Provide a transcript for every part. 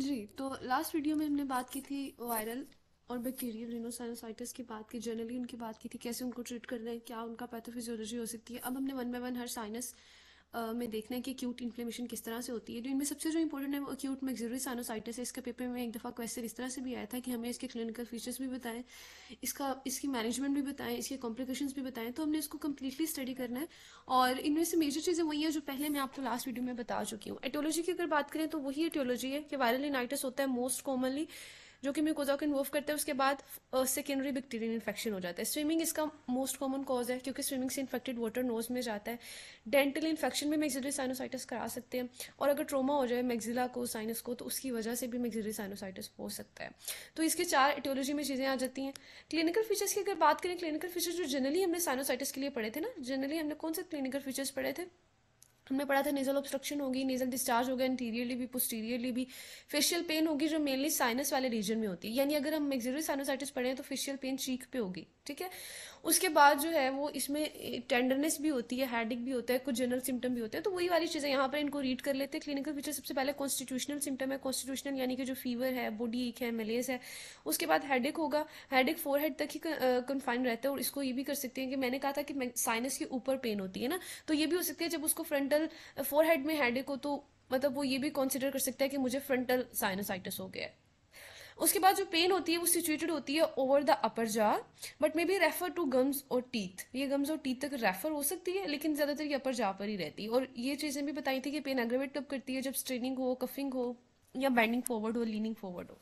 जी तो last video में हमने बात की थी वायरल और बैक्टीरियल रिनोसाइनोसाइटिस की बात की जनरली उनकी बात की थी कैसे उनको ट्रीट करना है क्या उनका पैथोफिजियोलॉजी हो सकती है अब हमने वन बाय वन हर साइनस में देखना है कि क्यूट इन्फ्लेमेशन किस तरह से होती है जो तो इनमें सबसे जो इंपॉर्टेंट है वो अक्यूट जरूरी सानोसाइटिस है इसका पेपर में एक दफ़ा क्वेश्चन इस तरह से भी आया था कि हमें इसके क्लिनिकल फीचर्स भी बताएं इसका इसकी मैनेजमेंट भी बताएं इसके कॉम्प्लिकेशन भी बताएं तो हमने इसको कम्प्लीटली स्टडी करना है और इनमें से मेजर चीज़ें वही है जो पहले मैं आपको लास्ट वीडियो में बता चुकी हूँ एटोलॉजी की अगर बात करें तो वही एटोलॉजी है कि वायरल इनाइटस होता है मोस्ट कॉमनली जो कि को इन्वॉल्व करता है उसके बाद सेकेंडरी बैक्टीरियल इन्फेक्शन हो जाता है स्विमिंग इसका मोस्ट कॉमन कॉज है क्योंकि स्विमिंग से इन्फेक्टेड वाटर नोज में जाता है डेंटल इन्फेक्शन में मैग्जिलरी साइनोसाइटिस करा सकते हैं और अगर ट्रोमा हो जाए मैग्जिला को साइनस को तो उसकी वजह से भी मैग्जिलरी साइनोसाइटिस हो सकता है तो इसके चार एटियोलॉजी में चीज़ें आ जाती हैं क्लिनिकल फीचर्स की अगर बात करें क्लिनिकल फीचर्स जो जनरली हमने साइनोसाइटिस के लिए पढ़े थे ना जनरली हमने कौन से क्लिनिकल फीचर्स पढ़े थे हमने पढ़ा था नेजल ऑब्स्ट्रक्शन होगी नेजल डिस्चार्ज होगा इंटीरियरली भी पोस्टीरियरली भी फेशियल पेन होगी जो मेनली साइनस वाले रीजन में होती है यानी अगर हम मेक्जरी साइनोसाइटिस पढ़ें तो फेशियल पेन चीक पे होगी ठीक है उसके बाद जो है वो इसमें टेंडरनेस भी होती है हेडिक भी होता है कुछ जनरल सिम्टम भी होते हैं तो वही वाली चीज़ें यहाँ पर इनको रीड कर लेते हैं क्लिनिकल फीचर सबसे पहले कॉन्स्टिट्यूशनल सिम्टम है कॉन्स्टिट्यूशनल यानी कि जो फीवर है बॉडी एक है मलेस है उसके बाद हेडिक होगा हेडिक फोर हेड तक ही कन्फाइन रहता है और इसको ये भी कर सकते हैं कि मैंने कहा था कि साइनस के ऊपर पेन होती है ना तो ये भी हो सकती है जब उसको फ्रंटल अगर फोर हेड में हेडेक हो तो मतलब वो ये भी कंसिडर कर सकता है कि मुझे फ्रंटल साइनोसाइटिस हो गया है उसके बाद जो पेन होती है वो सिचुएटेड होती है over the upper jaw but may be refer to gums और टीथ ये गम्स और टीथ तक रेफर हो सकती है लेकिन ज़्यादातर ये अपर जा पर ही रहती है और ये चीज़ें भी बताई थी कि पेन एग्रेवेट कब करती है जब स्ट्रेनिंग हो कफिंग हो या बैंडिंग फॉरवर्ड हो लीनिंग फॉरवर्ड हो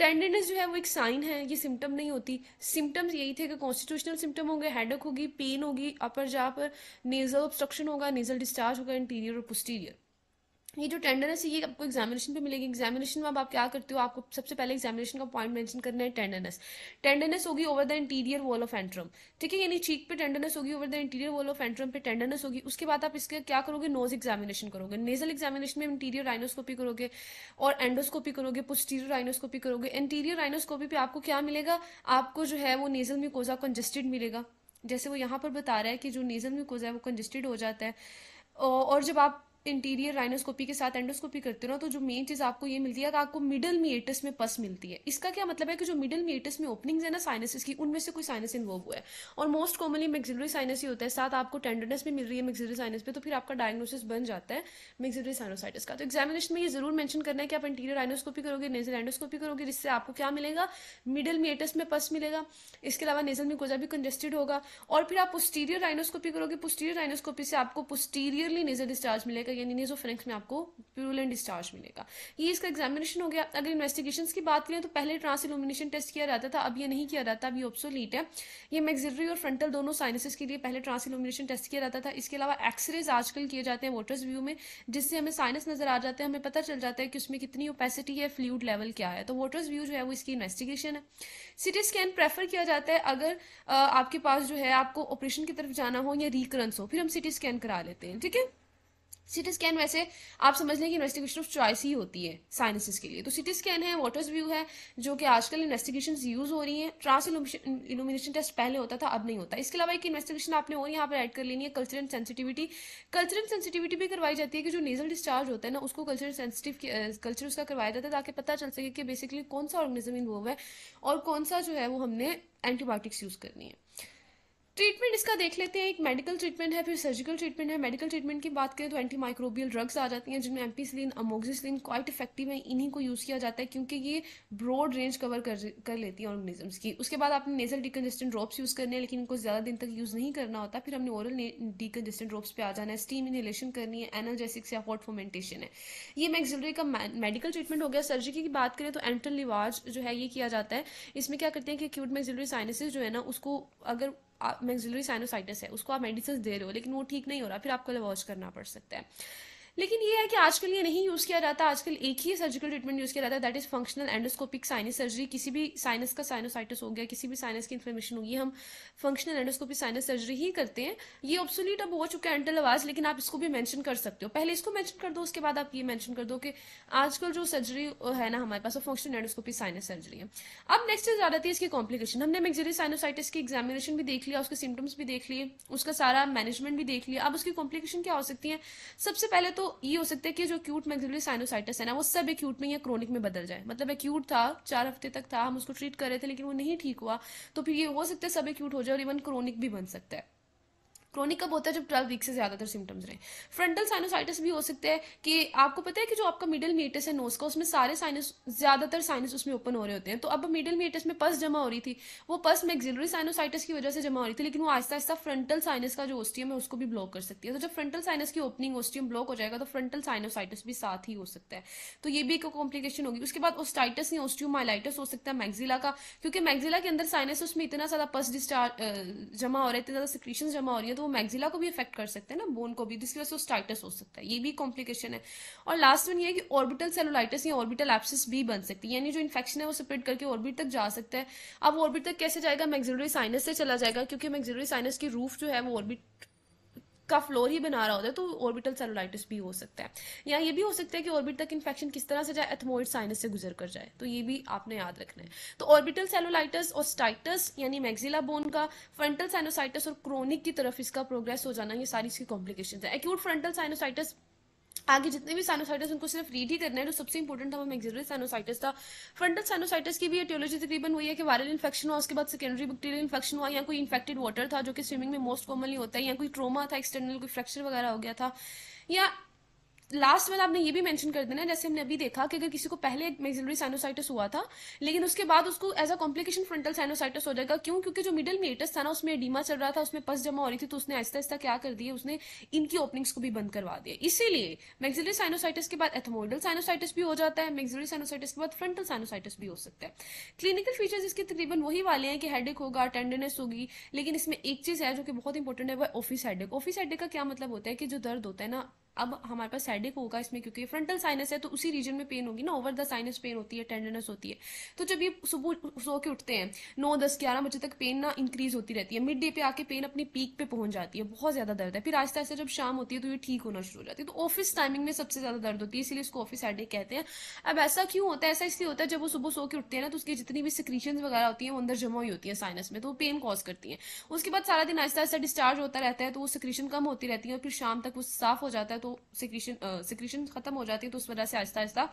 टेंडरनेस जो है वो एक साइन है ये सिम्टम नहीं होती सिम्टम्स यही थे कि कॉन्स्टिट्यूशनल सिम्टम होंगे हेडक होगी पेन होगी अपर जा पर नेजल ऑब्स्ट्रक्शन होगा नेजल डिस्चार्ज होगा इंटीरियर और पोस्टीरियर ये जो टेंडरनेस है ये आपको एग्जामिनेशन पे मिलेगी एग्जामिनेशन में अब आप क्या करते हो आपको सबसे पहले एग्जामिनेशन का पॉइंट मेंशन करना है टेंडरनेस टेंडरनेस होगी over the anterior wall of antrum ठीक है यानी चीक पे टेंडरनेस होगी over the anterior wall of antrum पे टेंडरनेस होगी उसके बाद आप इसके क्या करोगे नोज एग्जामिनेशन करोगे नेजल एग्जामिनेशन में इंटीरियर राइनोस्कोपी करोगे और एंडोस्कोपी करोगे पोस्टीरियर राइनोस्कोपी करोगे इंटीरियर राइनोस्कोपी पे आपको क्या मिलेगा आपको जो है वो नेजल म्यूकोजा कंजेस्टेड मिलेगा जैसे वो यहाँ पर बता रहा है कि जो नेजल म्यूकोजा है वो कंजेस्टेड हो जाता है और जब आप इंटीरियर राइनोस्कोपी के साथ एंडोस्कोपी करते हो ना तो जो मेन चीज आपको ये मिलती है कि आपको मिडिल मिएटस में पस मिलती है इसका क्या मतलब है कि जो मिडिल मीएटस में ओपनिंग्स है ना साइनसिस की उनमें से कोई साइनस इन्वॉल्व हुआ है और मोस्ट कॉमनली मैग्जिलरी साइनस ही होता है साथ आपको टेंडरनेस भी मिल रही है मैग्जिलरी साइनस पे तो फिर आपका डायग्नोसिस बन जाता है मैग्जिलरी साइनोसाइटिस का तो एग्जामिनेशन में ये जरूर मेंशन करना है कि आप इंटीरियर राइनोस्कोपी करोगे नेजल एंडोस्कोपी करोगे जिससे आपको क्या मिलेगा मिडिल मीएटस में पस मिलेगा इसके अलावा नेजल में कोजा भी कंजेस्टेड होगा और फिर आप पोस्टीरियर राइनोस्कोपी करोगे पोस्टीरियर राइनोस्कोपी से आपको पोस्टीरियरली नेजल डिस्चार्ज मिलेगा जाएगा यानी नेजोफेनिक्स में आपको प्यूरुलेंट डिस्चार्ज मिलेगा ये इसका एग्जामिनेशन हो गया अगर इन्वेस्टिगेशन की बात करें तो पहले ट्रांस इलोमिनेशन टेस्ट किया जाता था अब ये नहीं किया जाता अभी ये ऑब्सोलीट है ये मैग्जिलरी और फ्रंटल दोनों साइनसिस के लिए पहले ट्रांस इलोमिनेशन टेस्ट किया जाता था इसके अलावा एक्सरेज आजकल किए जाते हैं वोटर्स व्यू में जिससे हमें साइनस नजर आ जाते हैं हमें पता चल जाता है कि उसमें कितनी ओपेसिटी है फ्लूड लेवल क्या है तो वोटर्स व्यू जो है वो इसकी इन्वेस्टिगेशन है सिटी स्कैन प्रेफर किया जाता है अगर आपके पास जो है आपको ऑपरेशन की तरफ जाना हो या रिकरेंस हो फिर हम सिटी स्कैन करा लेते हैं ठीक है सिटी स्कैन वैसे आप समझ लें कि इन्वेस्टिगेशन ऑफ चॉइस ही होती है साइनसिस के लिए तो सिटी स्कैन है वाटर्स व्यू है जो कि आजकल इन्वेस्टिगेशन यूज हो रही है ट्रांस इलूमिनेशन टेस्ट पहले होता था अब नहीं होता इसके अलावा एक इन्वेस्टिगेशन आपने और यहाँ पर ऐड कर लेनी है culture and sensitivity culture and sensitivity भी करवाई जाती है कि जो नेजल डिस्चार्ज होता है ना उसको कल्चर सेंसिटिव कल्चर उसका करवाया जाता है ताकि पता चल सके कि बेसिकली कौन सा ऑर्गेनिज्म इन्वॉल्व है और कौन सा जो है वो हमने एंटीबायोटिक्स यूज करनी है ट्रीटमेंट इसका देख लेते हैं एक मेडिकल ट्रीटमेंट है फिर सर्जिकल ट्रीटमेंट है मेडिकल ट्रीटमेंट की बात करें तो एंटी माइक्रोबियल ड्रग्स आ जाती हैं जिनमें एम्पीसिलिन अमोक्सिसिलिन क्वाइट इफेक्टिव है इन्हीं को यूज़ किया जाता है क्योंकि ये ब्रॉड रेंज कवर कर कर लेती है ऑर्गेनिजम्स की उसके बाद आपने नेजल डिकनजेस्टेंट ड्रॉप्स यूज़ करने हैं लेकिन इनको ज़्यादा दिन तक यूज़ नहीं करना होता फिर हमने ओरल डिकनजेस्टेंट ड्रॉप्स पे आ जाना है स्टीम इनहेलेशन करनी है एनर्जेसिक्स या हॉट फोमेंटेशन है ये मैक्सिलरी का मेडिकल ट्रीटमेंट हो गया सर्जरी की बात करें तो एंटल लिवाज जो है ये किया जाता है इसमें क्या करते हैं कि एक्यूट मैक्सिलरी साइनसिस जो है ना उसको अगर मैगजिलरी साइनोसाइटिस है उसको आप मेडिसिन दे रहे हो लेकिन वो ठीक नहीं हो रहा फिर आपको वॉश करना पड़ सकता है लेकिन ये है कि आजकल ये नहीं यूज़ किया जाता आजकल एक ही सर्जिकल ट्रीटमेंट यूज़ किया जाता है that is functional endoscopic sinus surgery किसी भी साइनस का साइनोसाइटिस हो गया किसी भी साइनस की इन्फ्लेमेशन होगी हम फंक्शनल एंडोस्कोपिक साइनस सर्जरी ही करते हैं ये ऑब्सोलीट अब हो चुका है एंटल आवाज़ लेकिन आप इसको भी मैंशन कर सकते हो पहले इसको मैंशन कर दो उसके बाद आप ये मैंशन कर दो कि आजकल जो सर्जरी है ना हमारे पास वो फंक्शनल एंडोस्कोपिक साइनस सर्जरी है अब नेक्स्ट चीज़ आ जाती है इसकी कॉम्प्लिकेशन हमने मेक्जरी साइनोसाइटिस की एग्जामिनेशन भी देख लिया उसके सिम्टम्स भी देख लिए उसका सारा मैनेजमेंट भी देख लिया अब उसकी कॉम्प्लिकेशन क्या हो सकती है सबसे पहले तो तो ये हो सकता है कि जो क्यूट मैक्सिलरी साइनोसाइटिस है ना वो सब एक्यूट में या क्रोनिक में बदल जाए मतलब एक्यूट था चार हफ्ते तक था हम उसको ट्रीट कर रहे थे लेकिन वो नहीं ठीक हुआ तो फिर ये हो सकता है सब एक्यूट हो जाए और इवन क्रोनिक भी बन सकता है क्रोनिक कब होता है जब ट्वेल्व वीक से ज़्यादातर सिम्टम्स रहे फ्रंटल साइनोसाइटिस भी हो सकते है कि आपको पता है कि जो आपका मिडिल मीटस है नोस का उसमें सारे साइनस ज़्यादातर साइनस उसमें ओपन हो रहे होते हैं तो अब मिडिल मीटस में पस जमा हो रही थी वो पस एक्जिलरी साइनोसाइटिस की वजह से जमा हो रही थी लेकिन वो आहिस्ता आहिस्ता फ्रंटल साइनस का जो ओस्टियम है उसको भी ब्लॉक कर सकती है तो जब फ्रंटल साइनस की ओपनिंग ओस्टियम ब्लॉक हो जाएगा तो फ्रंटल साइनोसाइटिस भी साथ ही हो सकता है तो ये भी एक कॉम्प्लिकेशन होगी उसके बाद ओस्टाइटस या ओस्टियोमाइलाइटिस हो सकता है मैगजिला का क्योंकि मैगजिला के अंदर साइनस उसमें इतना ज़्यादा पस डिस्चार्ज जमा हो रहा है इतना ज़्यादा सिक्रीशन जमा हो रही है तो तो वो मैग्जिला को भी इफेक्ट कर सकते हैं ना बोन को भी जिसकी वजह से स्टाइटस हो सकता है ये भी कॉम्प्लिकेशन है और लास्ट वन ये है कि ऑर्बिटल सेलोलाइटिस या ऑर्बिटल एप्सिस भी बन सकती है यानी जो इन्फेक्शन है वो स्प्रेड करके ऑर्बिट तक जा सकता है अब ऑर्बिट तक कैसे जाएगा मैग्जिलरी साइनस से चला जाएगा क्योंकि मैग्जिलरी साइनस की रूफ जो है वो ऑर्बिट का फ्लोर ही बना रहा होता है तो ऑर्बिटल सेलोलाइटिस भी हो सकता है या ये भी हो सकता है कि ऑर्बिट तक इन्फेक्शन किस तरह से जाए एथमोइड साइनस से गुजर कर जाए तो ये भी आपने याद रखना है तो ऑर्बिटल सेलोलाइटस और स्टाइटस यानी मैगजिला बोन का फ्रंटल साइनोसाइटस और क्रोनिक की तरफ इसका प्रोग्रेस हो जाना ये सारी इसकी कॉम्प्लिकेशन है एक्यूट फ्रंटल साइनोसाइटिस आगे जितने भी सैनोसाइटस उनको सिर्फ रीड ही करना है तो सबसे इंपॉर्टेंट था हमारा मैग्जरी सैनोसाइटस था फ्रंटल सैनोसाइटस की भी एटियोलॉजी तकरीबन वही है कि वायरल इन्फेक्शन हुआ उसके बाद सेकेंडरी बैक्टीरियल इन्फेक्शन हुआ या कोई इन्फेक्टेड वाटर था जो कि स्विमिंग में मोस्ट कॉमनली होता है या कोई ट्रोमा था एक्सटर्नल कोई फ्रैक्चर वगैरह हो गया था या लास्ट वाला आपने ये भी मेंशन कर देना जैसे हमने अभी देखा कि अगर किसी को पहले एक साइनोसाइटिस हुआ था लेकिन उसके बाद उसको as a complication frontal sinusitis हो जाएगा क्यों क्योंकि जो मिडिल मेटस था ना उसमें एडीमा चल रहा था उसमें पस जमा हो रही थी तो उसने आहिस्ता आहिस्ता क्या कर दिया उसने इनकी ओपनिंग्स को भी बंद करवा दिया इसीलिए मैक्सिलरी साइनोसाइटिस के बाद एथमोडल साइनोसाइटिस भी हो जाता है मैक्सिलरी साइनोसाइटिस के बाद फ्रंटल साइनोसाइटिस भी हो सकता है क्लिनिकल फीचर्स इसके तकरीबन वही वाले हैं कि हेडेक होगा टेंडरनेस होगी लेकिन इसमें एक चीज है जो कि बहुत इंपॉर्टेंट है वह ऑफिस हेडेक ऑफिस हेडेक का क्या मतलब होता है कि जो दर्द होता है ना अब हमारे पास हेडेक होगा इसमें क्योंकि फ्रंटल साइनस है तो उसी रीजन में पेन होगी ना ओवर द साइनस पेन होती है टेंडरनेस होती है तो जब ये सुबह सो के उठते हैं नौ दस ग्यारह बजे तक पेन ना इंक्रीज होती रहती है मिड डे पे आके पेन अपनी पीक पे पहुंच जाती है बहुत ज्यादा दर्द है फिर आहिस्ता आहिस्ता जब शाम होती है तो ये ठीक होना शुरू हो जाती है तो ऑफिस टाइमिंग में सबसे ज्यादा दर्द होती है इसीलिए उसको ऑफिस हेडेक कहते हैं अब ऐसा क्यों होता है ऐसा इसलिए होता है जब वो सुबह सो के उठते हैं ना तो उसकी जितनी भी सिक्रीशन वगैरह होती है वो अंदर जमा हुई होती है साइनस में तो वो पेन कॉज करती है उसके बाद सारा दिन आहिस्ता आहिस्ता डिस्चार्ज होता रहता है तो वो सिक्रीशन कम होती रहती है और फिर शाम तक वो साफ हो जाता है है तो सिक्रीशन सिक्रीशन खत्म हो जाती है तो उस वजह से आहिस्ता आहिस्ता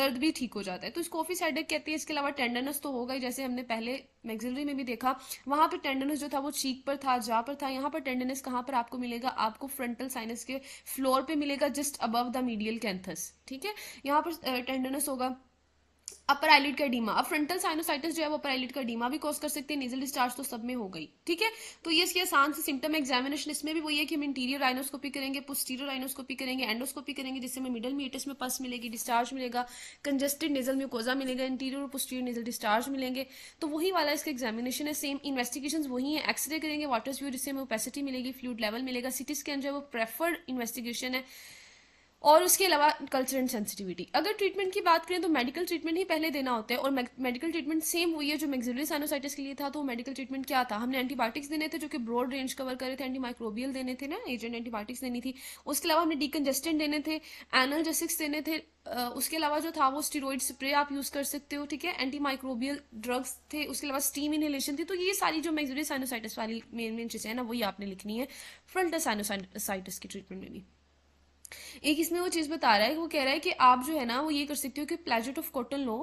दर्द भी ठीक हो जाता है तो इसको ऑफिस हेडेक कहती है इसके अलावा टेंडरनेस तो होगा ही जैसे हमने पहले मैग्जिलरी में भी देखा वहां पर टेंडरनेस जो था वो चीक पर था जहां पर था यहां पर टेंडरनेस कहां पर आपको मिलेगा आपको फ्रंटल साइनस के फ्लोर पे मिलेगा just above the medial canthus ठीक है यहां पर टेंडरनेस होगा अपर आइलिड का डीमा अब फ्रंटल साइनोसाइटिस जो है वो अपर आइलिड का डीमा भी कॉज कर सकते हैं नेजल डिस्चार्ज तो सब में हो गई ठीक है तो ये इसकी आसान से सिम्टम एग्जामिनेशन इसमें भी वही है कि हम इंटीरियर राइनोस्कोपी करेंगे पोस्टीरियर राइनोस्कोपी करेंगे एंडोस्कोपी करेंगे जिससे हमें मिडल मीटर्स में पस मिलेगी डिस्चार्ज मिलेगा कंजेस्टेड नेजल म्यूकोजा मिलेगा इंटीरियर और पोस्टीरियर नेजल डिस्चार्ज मिलेंगे तो वही वाला इसका एग्जामिनेशन है सेम इन्वेस्टिगेशन वही है एक्सरे करेंगे वाटर व्यू जिससे हमें ओपेसिटी मिलेगी फ्लूड लेवल मिलेगा सिटी स्कैन जो है वो प्रेफर्ड इन्वेस्टिगेशन है और उसके अलावा कल्चर एंड सेंसिटिविटी अगर ट्रीटमेंट की बात करें तो मेडिकल ट्रीटमेंट ही पहले देना होता है और मेडिकल ट्रीटमेंट सेम हुई है जो मैग्जिलरी सैनोसाइटिस के लिए था तो मेडिकल ट्रीटमेंट क्या था हमने एंटीबायोटिक्स देने थे जो कि ब्रॉड रेंज कवर करे थे एंटीमाइक्रोबियल देने थे ना एजेंट एंटीबायोटिक्स देनी थी उसके अलावा हमने डीकंजेस्टेंट देने थे एनर्जेसिक्स देने थे उसके अलावा जो था वो स्टीरोइड स्प्रे आप यूज कर सकते हो ठीक है एंटी माइक्रोबियल ड्रग्स थे उसके अलावा स्टीम इनहेलेशन थी तो ये सारी जो मैग्जरी सैनोसाइटिस वाली मेन मेन चीजें हैं ना वही आपने लिखनी है फ्रंटल सैनोसाइटिस की ट्रीटमेंट में भी एक इसमें वो चीज़ बता रहा है वो कह रहा है कि आप जो है ना वो ये कर सकते हो कि प्लेजेट ऑफ कॉटन लो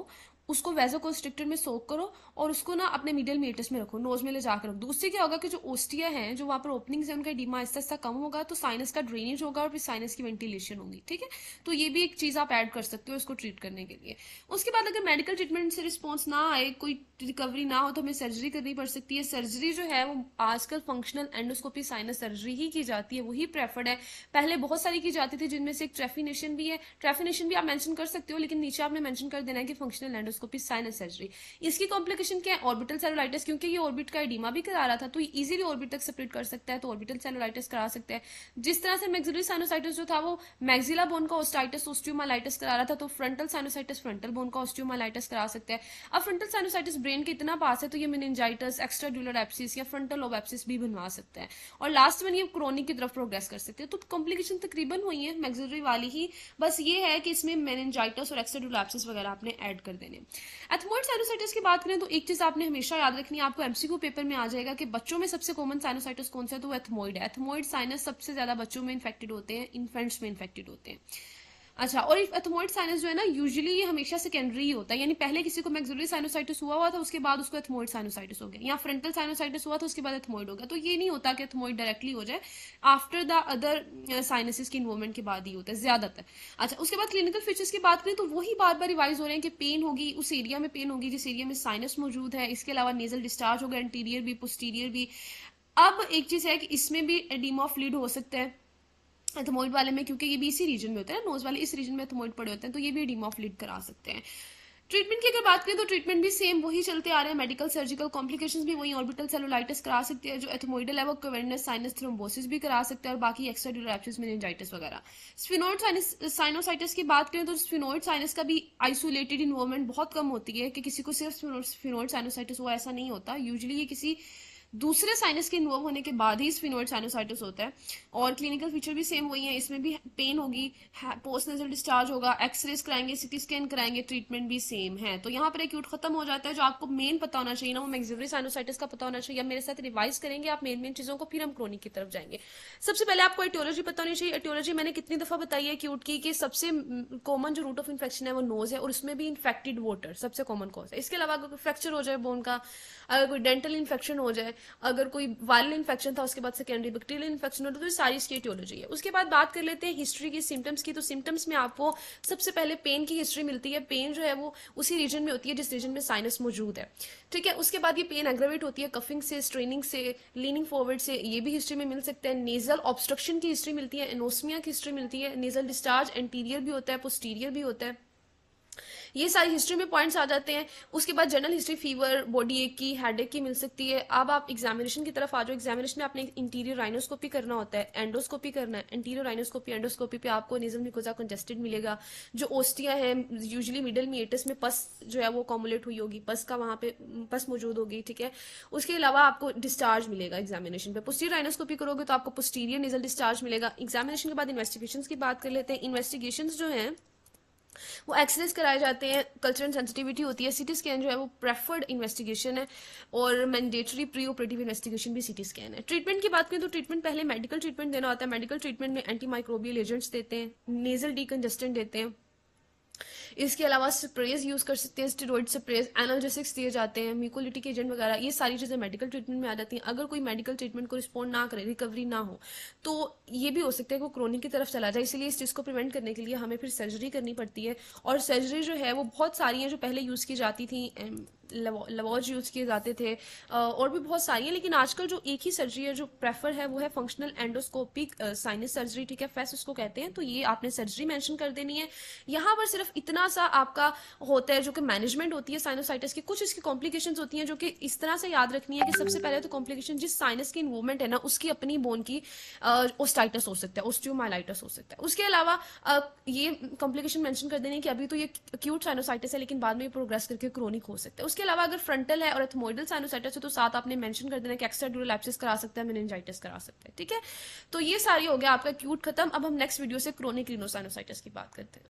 उसको वैजो कॉन्स्ट्रिक्टर में सोक करो और उसको ना अपने मिडिल मेटस में रखो नोज में ले जाकर रखो दूसरी क्या होगा कि जो ओस्टिया है जो वहां पर ओपनिंग है उनका डिमा आस्ता आस्ता कम होगा तो साइनस का ड्रेनेज होगा और फिर साइनस की वेंटिलेशन होगी ठीक है तो ये भी एक चीज़ आप ऐड कर सकते हो उसको ट्रीट करने के लिए उसके बाद अगर मेडिकल ट्रीटमेंट से रिस्पॉन्स ना आए कोई रिकवरी ना हो तो हमें सर्जरी करनी पड़ सकती है सर्जरी जो है वो आजकल फंक्शनल एंडोस्कोपी साइनस सर्जरी ही की जाती है वही प्रेफर्ड है पहले बहुत सारी की जाती थी जिनमें से एक ट्रेफिनेशन भी है ट्रेफिनेशन भी आप मैंशन कर सकते हो लेकिन नीचे आपने मैंशन कर देना है कि फंक्शनल एंडोस्को जिसको साइनस सर्जरी इसकी कॉम्प्लिकेशन क्या है ऑर्बिटल सेलोलाइटिस क्योंकि ये ऑर्बिट का एडिमा भी करा रहा था तो इजिली ऑर्बिट तक सेपरेट कर सकता है तो ऑर्बिटल सेलोलाइटिस करा सकता है जिस तरह से मैग्जिलरी साइनोसाइटिस जो था वो मैगजिला बोन का ऑस्टाइटिस ओस्ट्यूमालाइटिस करा रहा था तो फ्रंटल साइनोसाइटिस फ्रंटल बोन का ओस्ट्यूमालाइटिस करा सकता है अब फ्रंटल साइनोसाइटिस ब्रेन के इतना पास है तो ये मिनजाइटस एक्स्ट्रा ड्यूलर एप्सिस या फ्रंटल लोब एप्सिस भी बनवा सकते हैं और लास्ट में ये क्रोनिक की तरफ प्रोग्रेस कर सकते हैं तो कॉम्प्लिकेशन तकरीबन हुई है मैग्जिलरी वाली ही बस ये है कि इसमें मेनजाइटस और एक्स्ट्रा ड्यूलर एप्सिस वगैरह आपने ऐड कर देने एथमोइड साइनोसाइटिस की बात करें तो एक चीज आपने हमेशा याद रखनी है आपको एमसीक्यू पेपर में आ जाएगा कि बच्चों में सबसे कॉमन साइनोसाइटिस कौन सा है तो एथमोइड है एथमोइड साइनस सबसे ज्यादा बच्चों में इन्फेक्टेड होते हैं इन्फेंट्स में इन्फेक्टेड होते हैं अच्छा और एथमोइड साइनस जो है ना यूजुअली ये हमेशा सेकेंडरी होता है यानी पहले किसी को मैक्सिलरी साइनोसाइटिस हुआ हुआ था उसके बाद उसको एथमोइड साइनोसाइटिस हो गया या फ्रंटल साइनोसाइटिस हुआ था उसके बाद एथमोइड हो गया तो ये नहीं होता कि एथमोइड डायरेक्टली हो जाए आफ्टर द अदर साइनसिस की इन्वॉल्वमेंट के बाद ही होता है ज्यादातर अच्छा उसके बाद क्लिनिकल फीचर्स की बात करें तो वही बार बार रिवाइज हो रहे हैं कि पेन होगी उस एरिया में पेन होगी जिस एरिया में साइनस मौजूद है इसके अलावा नेजल डिस्चार्ज होगा इंटीरियर भी पोस्टीरियर भी अब एक चीज है कि इसमें भी एडिमा फ्लूड हो सकता है थमोइड वाले में क्योंकि ये भी इसी रीजन में होता है नोज वाले इस रीजन में थमोइड पड़े होते हैं तो ये भी एडीमा ऑफ लिड करा सकते हैं ट्रीटमेंट की अगर बात करें तो ट्रीटमेंट भी सेम वही चलते आ रहे हैं मेडिकल सर्जिकल कॉम्प्लिकेशंस भी वही ऑर्बिटल सेलोलाइटिस करा सकते हैं जो एथमोइडल है वो क्वेरनस साइनस थ्रोम्बोसिस भी करा सकते हैं और बाकी एक्स्ट्राड्यूलर एप्सिस मेनिंजाइटिस वगैरह स्फिनोइड साइनोसाइटिस की बात करें तो स्फिनोइड साइनस का भी आइसोलेटेड इन्वॉल्वमेंट बहुत कम होती है कि किसी को सिर्फ स्फिनोइड साइनोसाइटिस वो ऐसा नहीं होता यूजली ये किसी दूसरे साइनस के इन्वॉल्व होने के बाद ही स्पिनोइड साइनोसाइटिस होता है और क्लिनिकल फीचर भी सेम वही है इसमें भी पेन होगी पोस्ट नेजल डिस्चार्ज होगा एक्सरेज कराएंगे सिटी स्कैन कराएंगे ट्रीटमेंट भी सेम है तो यहाँ पर एक्यूट खत्म हो जाता है जो आपको मेन पता होना चाहिए ना वो मैग्जिवरी साइनोसाइटिस का पता होना चाहिए मेरे साथ रिवाइज करेंगे आप मेन मेन चीजों को फिर हम क्रोनिक की तरफ जाएंगे सबसे पहले आपको एटियोलॉजी पता होनी चाहिए एटियोलॉजी मैंने कितनी दफा बताई है क्यूट की कि सबसे कॉमन जो रूट ऑफ इन्फेक्शन है वो नोज है और उसमें भी इन्फेक्टेड वोटर सबसे कॉमन कॉज है इसके अलावा अगर फ्रैक्चर हो जाए बोन का अगर कोई डेंटल इन्फेक्शन हो जाए अगर कोई वायरल इन्फेक्शन था उसके बाद सेकेंडरी बैक्टीरियल इन्फेक्शन होता तो ये सारी स्टेटियोलॉजी है उसके बाद बात कर लेते हैं हिस्ट्री की सिम्टम्स की तो सिम्टम्स में आपको सबसे पहले पेन की हिस्ट्री मिलती है पेन जो है वो उसी रीजन में होती है जिस रीजन में साइनस मौजूद है ठीक है उसके बाद ये पेन एग्रेवेट होती है कफिंग से स्ट्रेनिंग से लीनिंग फॉरवर्ड से ये भी हिस्ट्री में मिल सकता है नेजल ऑब्स्ट्रक्शन की हिस्ट्री मिलती है एनोसमिया की हिस्ट्री मिलती है नेजल डिस्चार्ज एंटीरियर भी होता है पोस्टीरियर भी होता है ये सारी हिस्ट्री में पॉइंट्स आ जाते हैं उसके बाद जनरल हिस्ट्री फीवर बॉडी एक की हेड की मिल सकती है अब आप एग्जामिनेशन की तरफ आ जाओ एग्जामिनेशन में आपने इंटीरियर राइनोस्कोपी करना होता है एंडोस्कोपी करना है इंटीरियर राइनोस्कोपी एंडोस्कोपी पे आपको निजम निकोजा कंजेस्टेड मिलेगा जो ओस्टिया है यूजली मिडल मिएटस में पस जो है वो कॉमुलेट हुई होगी पस का वहाँ पे पस मौजूद होगी ठीक है उसके अलावा आपको डिस्चार्ज मिलेगा एग्जामिनेशन पे पोस्टीरियर राइनोस्कोपी करोगे तो आपको पुस्टीरियर नेजल डिस्चार्ज मिलेगा एग्जामिनेशन के बाद इन्वेस्टिगेशन की बात कर लेते हैं इन्वेस्टिगेशन जो है वो एक्सरेज कराए जाते हैं कल्चरल सेंसिटिविटी होती है सिटी स्कैन जो है वो प्रेफर्ड इन्वेस्टिगेशन है और मैंडेटरी प्री ऑपरेटिव इन्वेस्टिगेशन भी सिटी स्कैन है ट्रीटमेंट की बात करें तो ट्रीटमेंट पहले मेडिकल ट्रीटमेंट देना होता है मेडिकल ट्रीटमेंट में एंटी माइक्रोबियल एजेंट्स देते हैं नेजल डीकंजस्टेंट देते हैं इसके अलावा स्प्रेज यूज़ कर सकते हैं स्टेरॉइड स्प्रेज एनालजेसिक्स दिए जाते हैं म्यूकोलिटिक एजेंट वगैरह ये सारी चीज़ें मेडिकल ट्रीटमेंट में आ जाती हैं अगर कोई मेडिकल ट्रीटमेंट को रिस्पॉन्ड ना करे रिकवरी ना हो तो ये भी हो सकता है कि वो क्रोनिक की तरफ चला जाए इसलिए इस चीज़ को प्रिवेंट करने के लिए हमें फिर सर्जरी करनी पड़ती है और सर्जरी जो है वो बहुत सारी हैं जो पहले यूज़ की जाती थी लवॉज यूज किए जाते थे और भी बहुत सारी है लेकिन आजकल जो एक ही सर्जरी है जो प्रेफर है वो है फंक्शनल एंडोस्कोपिक साइनस सर्जरी ठीक है फेस उसको कहते हैं तो ये आपने सर्जरी मेंशन कर देनी है यहाँ पर सिर्फ इतना सा आपका होता है जो कि मैनेजमेंट होती है साइनोसाइटिस की कुछ इसकी कॉम्प्लिकेशन होती हैं जो कि इस तरह से याद रखनी है कि सबसे पहले तो कॉम्प्लिकेशन जिस साइनस की इन्वोवमेंट है ना उसकी अपनी बोन की ओस्टाइटस हो सकता है ओस्टियोमाइलाइटस हो सकता है उसके अलावा ये कॉम्प्लिकेशन मैंशन कर देनी है कि अभी तो ये क्यूट साइनोसाइटिस है लेकिन बाद में प्रोग्रेस करके क्रोनिक हो सकता है इसके अलावा अगर फ्रंटल है और एथमोइडल साइनोसाइटिस है तो साथ आपने मेंशन कर देना कि एक्स्ट्रा ड्यूरल एप्सिस करा सकते हैं मेनिनजाइटिस करा सकते हैं ठीक है तो ये सारी हो गया आपका क्यूट खत्म अब हम नेक्स्ट वीडियो से क्रोनिक रिनोसाइनोसाइटिस की बात करते हैं